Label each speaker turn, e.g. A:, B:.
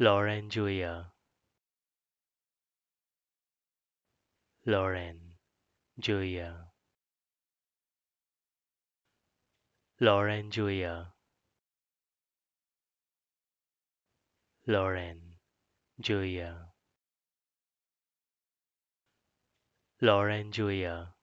A: Lauren Julia. Lauren Julia. Lauren Julia. Lauren Julia. Lauren Julia.